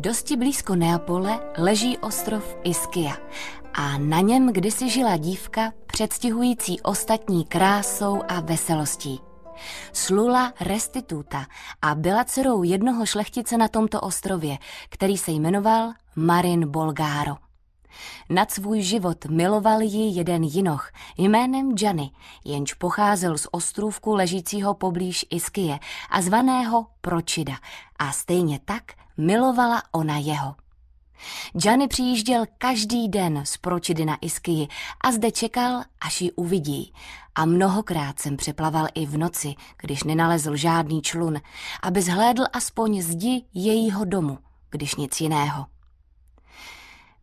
Dosti blízko Neapole leží ostrov Ischia a na něm kdysi žila dívka předstihující ostatní krásou a veselostí. Slula Restituta a byla dcerou jednoho šlechtice na tomto ostrově, který se jmenoval Marin Bolgáro. Na svůj život miloval ji jeden jinoch jménem Gianni, jenž pocházel z ostrůvku ležícího poblíž Iskie a zvaného Pročida a stejně tak milovala ona jeho. Gianni přijížděl každý den z Pročidy na Iskyi a zde čekal, až ji uvidí. A mnohokrát jsem přeplaval i v noci, když nenalezl žádný člun, aby zhlédl aspoň zdi jejího domu, když nic jiného.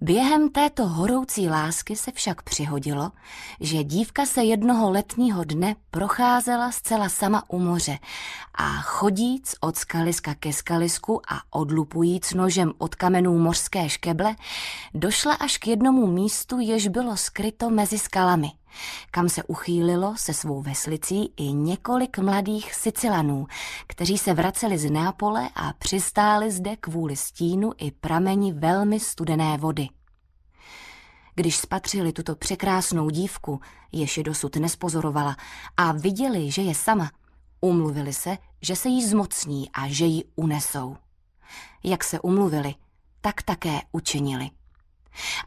Během této horoucí lásky se však přihodilo, že dívka se jednoho letního dne procházela zcela sama u moře a chodíc od skaliska ke skalisku a odlupujíc nožem od kamenů mořské škeble, došla až k jednomu místu, jež bylo skryto mezi skalami – kam se uchýlilo se svou veslicí i několik mladých Sicilanů, kteří se vraceli z Neapole a přistáli zde kvůli stínu i prameni velmi studené vody. Když spatřili tuto překrásnou dívku, jež je dosud nespozorovala, a viděli, že je sama, umluvili se, že se jí zmocní a že ji unesou. Jak se umluvili, tak také učinili.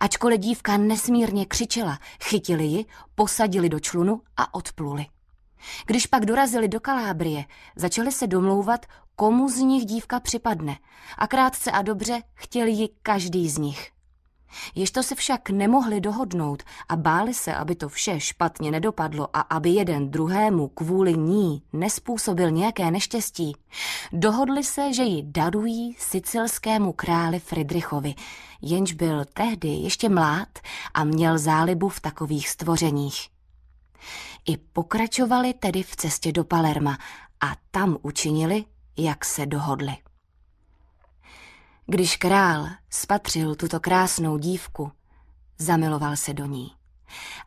Ačkoliv dívka nesmírně křičela, chytili ji, posadili do člunu a odpluli. Když pak dorazili do Kalábrie, začali se domlouvat, komu z nich dívka připadne a krátce a dobře chtěli ji každý z nich. Ještě se však nemohli dohodnout a báli se, aby to vše špatně nedopadlo a aby jeden druhému kvůli ní nespůsobil nějaké neštěstí. Dohodli se, že ji darují sicilskému králi Fridrichovi, jenž byl tehdy ještě mlád a měl zálibu v takových stvořeních. I pokračovali tedy v cestě do Palerma a tam učinili, jak se dohodli. Když král spatřil tuto krásnou dívku, zamiloval se do ní.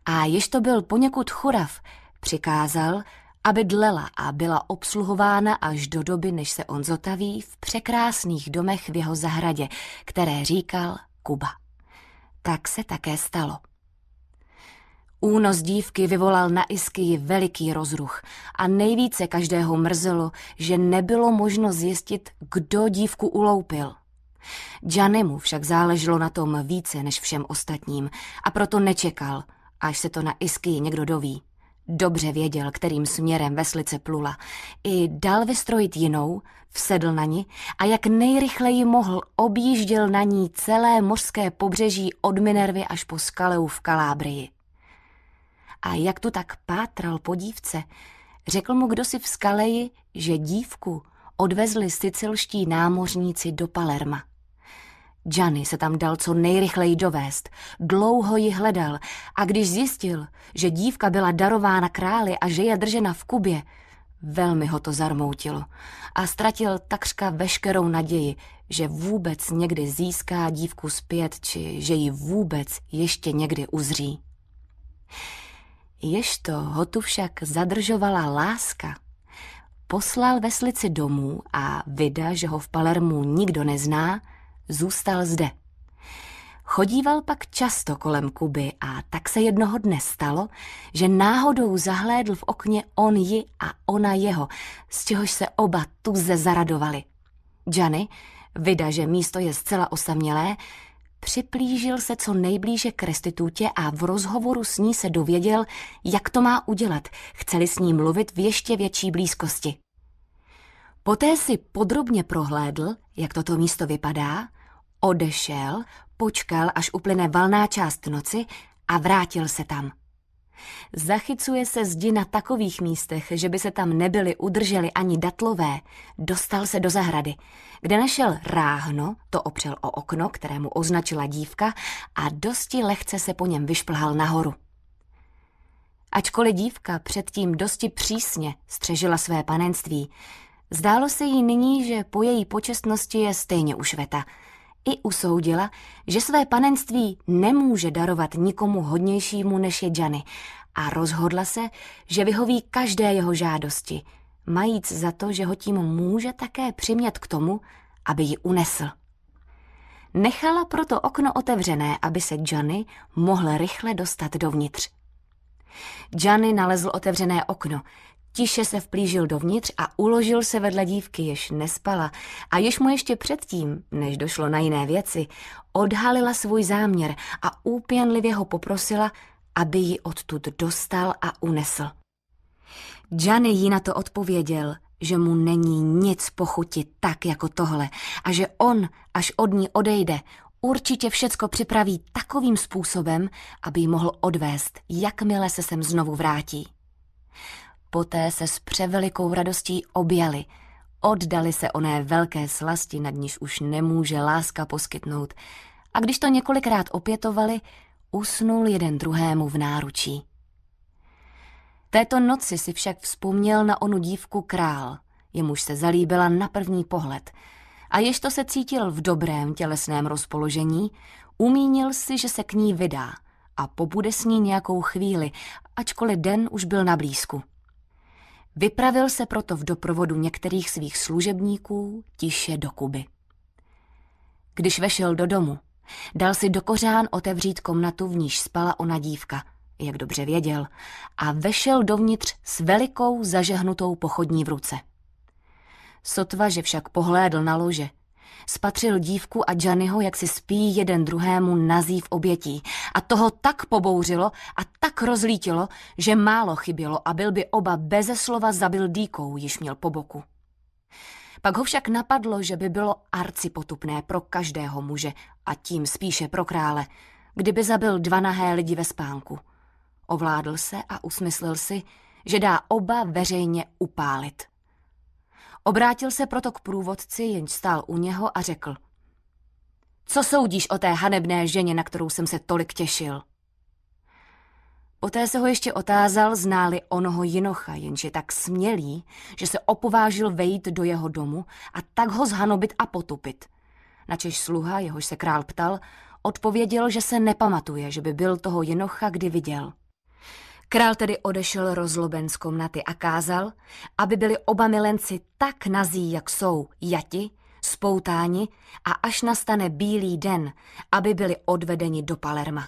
A jež to byl poněkud churav, přikázal, aby dlela a byla obsluhována až do doby, než se on zotaví v překrásných domech v jeho zahradě, které říkal Kuba. Tak se také stalo. Únos dívky vyvolal na Iskii veliký rozruch a nejvíce každého mrzelo, že nebylo možno zjistit, kdo dívku uloupil. Janemu však záleželo na tom více než všem ostatním a proto nečekal, až se to na Isky někdo doví. Dobře věděl, kterým směrem veslice plula. I dal vystrojit jinou, vsedl na ni a jak nejrychleji mohl, objížděl na ní celé mořské pobřeží od Minervy až po Skaleu v Kalábrii. A jak tu tak pátral po dívce, řekl mu kdo si v Skaleji, že dívku odvezli sicilští námořníci do Palerma. Johnny se tam dal co nejrychleji dovést. Dlouho ji hledal a když zjistil, že dívka byla darována králi a že je držena v Kubě, velmi ho to zarmoutilo a ztratil takřka veškerou naději, že vůbec někdy získá dívku zpět či že ji vůbec ještě někdy uzří. Ještě ho tu však zadržovala láska, poslal veslici domů a vida, že ho v Palermu nikdo nezná, zůstal zde. Chodíval pak často kolem Kuby a tak se jednoho dne stalo, že náhodou zahlédl v okně on ji a ona jeho, z čehož se oba tuze zaradovali. Johnny, vyda, že místo je zcela osamělé, připlížil se co nejblíže k restitutě a v rozhovoru s ní se dověděl, jak to má udělat, chceli s ní mluvit v ještě větší blízkosti. Poté si podrobně prohlédl, jak toto místo vypadá, odešel, počkal, až uplyne valná část noci a vrátil se tam. Zachycuje se zdi na takových místech, že by se tam nebyly udrželi ani datlové. Dostal se do zahrady, kde našel ráhno, to opřel o okno, kterému označila dívka a dosti lehce se po něm vyšplhal nahoru. Ačkoliv dívka předtím dosti přísně střežila své panenství, Zdálo se jí nyní, že po její počestnosti je stejně ušveta. I usoudila, že své panenství nemůže darovat nikomu hodnějšímu než je Džany a rozhodla se, že vyhoví každé jeho žádosti, majíc za to, že ho tím může také přimět k tomu, aby ji unesl. Nechala proto okno otevřené, aby se Johnny mohl rychle dostat dovnitř. Johnny nalezl otevřené okno – Tiše se vplížil dovnitř a uložil se vedle dívky, jež nespala a jež mu ještě předtím, než došlo na jiné věci, odhalila svůj záměr a úpěnlivě ho poprosila, aby ji odtud dostal a unesl. Gianni jí na to odpověděl, že mu není nic pochuti tak jako tohle a že on, až od ní odejde, určitě všecko připraví takovým způsobem, aby ji mohl odvést, jakmile se sem znovu vrátí. Poté se s převelikou radostí objali, oddali se oné velké slasti, nad níž už nemůže láska poskytnout, a když to několikrát opětovali, usnul jeden druhému v náručí. Této noci si však vzpomněl na onu dívku král, jemuž se zalíbila na první pohled, a jež to se cítil v dobrém tělesném rozpoložení, umínil si, že se k ní vydá a pobude s ní nějakou chvíli, ačkoliv den už byl na blízku. Vypravil se proto v doprovodu některých svých služebníků tiše do Kuby. Když vešel do domu, dal si do kořán otevřít komnatu, v níž spala ona dívka, jak dobře věděl, a vešel dovnitř s velikou zažehnutou pochodní v ruce. Sotva, že však pohlédl na lože, Spatřil dívku a Gianniho, jak si spí jeden druhému nazí v obětí. A toho tak pobouřilo a tak rozlítilo, že málo chybělo a byl by oba beze slova zabil dýkou, již měl po boku. Pak ho však napadlo, že by bylo arcipotupné pro každého muže a tím spíše pro krále, kdyby zabil dva nahé lidi ve spánku. Ovládl se a usmyslil si, že dá oba veřejně upálit. Obrátil se proto k průvodci, jenž stál u něho a řekl. Co soudíš o té hanebné ženě, na kterou jsem se tolik těšil? Poté se ho ještě otázal, ználi onoho jinocha, jenže tak smělý, že se opovážil vejít do jeho domu a tak ho zhanobit a potupit. Načež sluha, jehož se král ptal, odpověděl, že se nepamatuje, že by byl toho jinocha kdy viděl. Král tedy odešel rozloben z komnaty a kázal, aby byli oba milenci tak nazí, jak jsou, jati, spoutáni a až nastane bílý den, aby byli odvedeni do Palerma.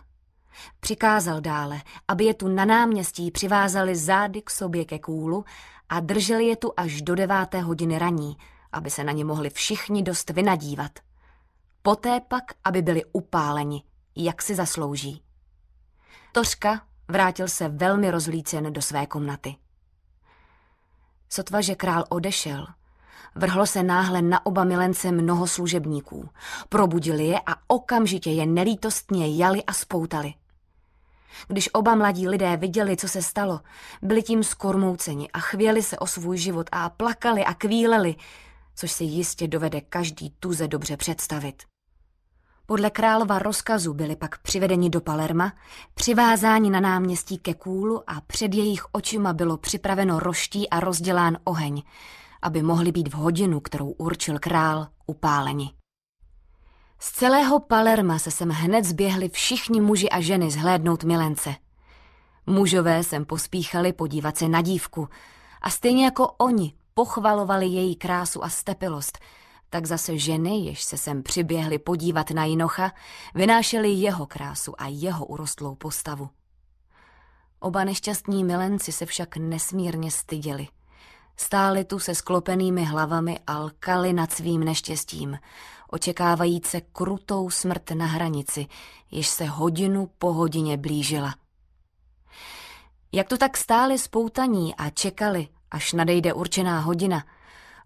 Přikázal dále, aby je tu na náměstí přivázali zády k sobě ke kůlu a drželi je tu až do deváté hodiny raní, aby se na ně mohli všichni dost vynadívat. Poté pak, aby byli upáleni, jak si zaslouží. Tořka, Vrátil se velmi rozlícen do své komnaty. Sotva, že král odešel, vrhlo se náhle na oba milence mnoho služebníků. Probudili je a okamžitě je nelítostně jali a spoutali. Když oba mladí lidé viděli, co se stalo, byli tím skormouceni a chvěli se o svůj život a plakali a kvíleli, což si jistě dovede každý tuze dobře představit. Podle králova rozkazu byli pak přivedeni do Palerma, přivázáni na náměstí ke kůlu a před jejich očima bylo připraveno roští a rozdělán oheň, aby mohli být v hodinu, kterou určil král, upáleni. Z celého Palerma se sem hned zběhli všichni muži a ženy zhlédnout milence. Mužové sem pospíchali podívat se na dívku a stejně jako oni pochvalovali její krásu a stepilost – tak zase ženy, jež se sem přiběhly podívat na Jinocha, vynášely jeho krásu a jeho urostlou postavu. Oba nešťastní milenci se však nesmírně styděli. Stáli tu se sklopenými hlavami a lkali nad svým neštěstím, očekávajíce krutou smrt na hranici, jež se hodinu po hodině blížila. Jak to tak stáli spoutaní a čekali, až nadejde určená hodina –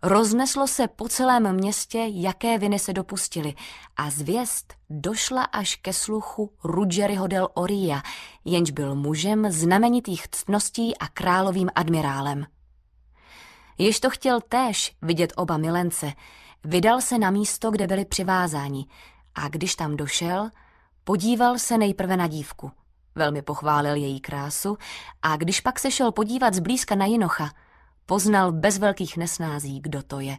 Rozneslo se po celém městě, jaké viny se dopustili a zvěst došla až ke sluchu Ruggeryho del Oria, jenž byl mužem znamenitých ctností a královým admirálem. Jež to chtěl též vidět oba milence, vydal se na místo, kde byli přivázáni a když tam došel, podíval se nejprve na dívku. Velmi pochválil její krásu a když pak se šel podívat zblízka na jinocha – Poznal bez velkých nesnází, kdo to je.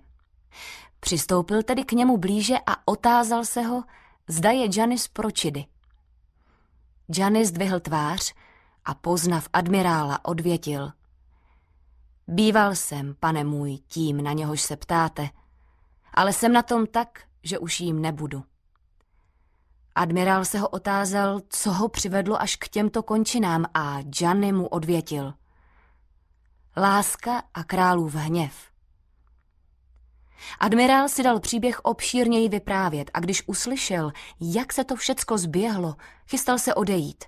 Přistoupil tedy k němu blíže a otázal se ho, zda je Janis Pročidy. Janis dvihl tvář a poznav admirála odvětil. Býval jsem, pane můj, tím, na něhož se ptáte, ale jsem na tom tak, že už jím nebudu. Admirál se ho otázal, co ho přivedlo až k těmto končinám a Gianni mu odvětil – Láska a králův hněv. Admirál si dal příběh obšírněji vyprávět a když uslyšel, jak se to všecko zběhlo, chystal se odejít.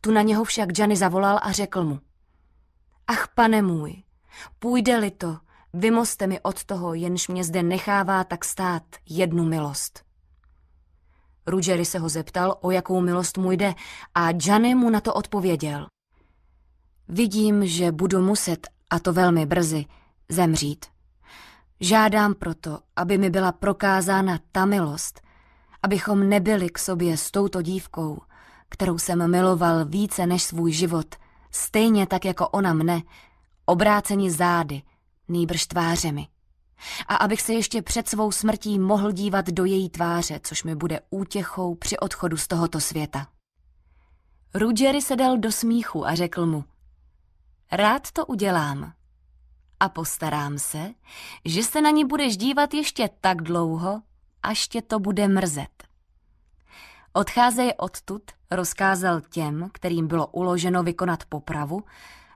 Tu na něho však Jany zavolal a řekl mu. Ach, pane můj, půjde-li to, vymoste mi od toho, jenž mě zde nechává tak stát jednu milost. Ruggeri se ho zeptal, o jakou milost mu jde a Jany mu na to odpověděl. Vidím, že budu muset a to velmi brzy, zemřít. Žádám proto, aby mi byla prokázána ta milost, abychom nebyli k sobě s touto dívkou, kterou jsem miloval více než svůj život, stejně tak jako ona mne, obráceni zády, nýbrž tvářemi. A abych se ještě před svou smrtí mohl dívat do její tváře, což mi bude útěchou při odchodu z tohoto světa. Rudgery se dal do smíchu a řekl mu – Rád to udělám. A postarám se, že se na ní budeš dívat ještě tak dlouho, až tě to bude mrzet. Odcházej odtud, rozkázal těm, kterým bylo uloženo vykonat popravu,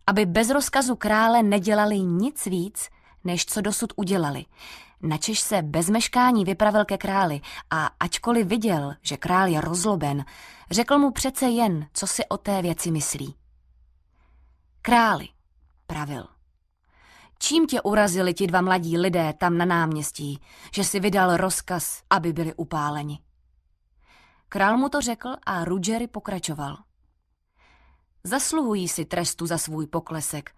aby bez rozkazu krále nedělali nic víc, než co dosud udělali. Načež se bez meškání vypravil ke králi a ačkoliv viděl, že král je rozloben, řekl mu přece jen, co si o té věci myslí. Králi, pravil. Čím tě urazili ti dva mladí lidé tam na náměstí, že si vydal rozkaz, aby byli upáleni? Král mu to řekl a Ruggeri pokračoval. Zasluhují si trestu za svůj poklesek,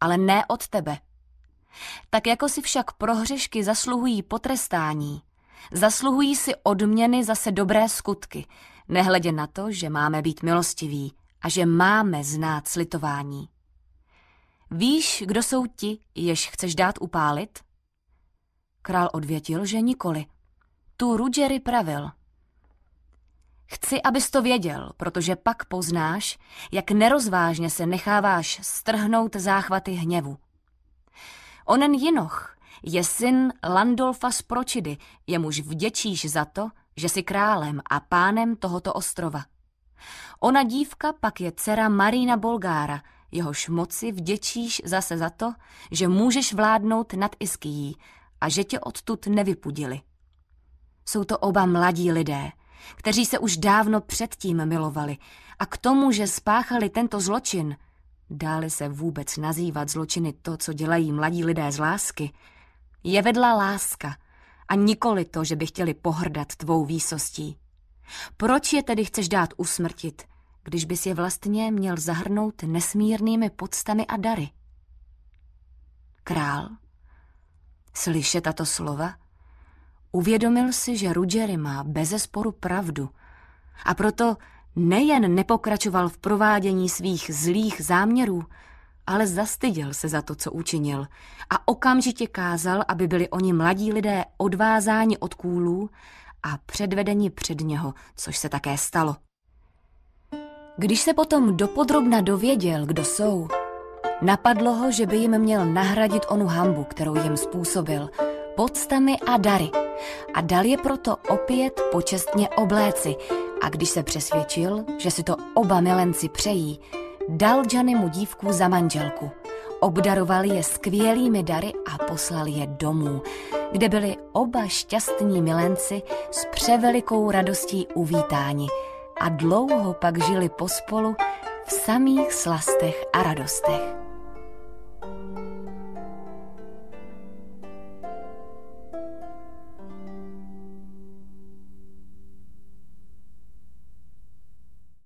ale ne od tebe. Tak jako si však prohřešky zasluhují potrestání, zasluhují si odměny zase dobré skutky, nehledě na to, že máme být milostiví a že máme znát slitování. Víš, kdo jsou ti, jež chceš dát upálit? Král odvětil, že nikoli. Tu Rudgery pravil. Chci, abys to věděl, protože pak poznáš, jak nerozvážně se necháváš strhnout záchvaty hněvu. Onen Jinoch je syn Landolfa z Pročidy, jemuž vděčíš za to, že jsi králem a pánem tohoto ostrova. Ona dívka pak je dcera Marina Bolgára, jehož moci vděčíš zase za to, že můžeš vládnout nad Iskyjí a že tě odtud nevypudili. Jsou to oba mladí lidé, kteří se už dávno předtím milovali a k tomu, že spáchali tento zločin, dále se vůbec nazývat zločiny to, co dělají mladí lidé z lásky, je vedla láska a nikoli to, že by chtěli pohrdat tvou výsostí. Proč je tedy chceš dát usmrtit, když bys je vlastně měl zahrnout nesmírnými podstami a dary. Král, slyše tato slova, uvědomil si, že Rudgery má bezesporu pravdu a proto nejen nepokračoval v provádění svých zlých záměrů, ale zastyděl se za to, co učinil a okamžitě kázal, aby byli oni mladí lidé odvázáni od kůlů a předvedeni před něho, což se také stalo. Když se potom dopodrobna dověděl, kdo jsou, napadlo ho, že by jim měl nahradit onu hambu, kterou jim způsobil, podstami a dary. A dal je proto opět počestně obléci a když se přesvědčil, že si to oba milenci přejí, dal mu dívku za manželku. Obdaroval je skvělými dary a poslal je domů, kde byli oba šťastní milenci s převelikou radostí uvítáni – a dlouho pak žili pospolu v samých slastech a radostech.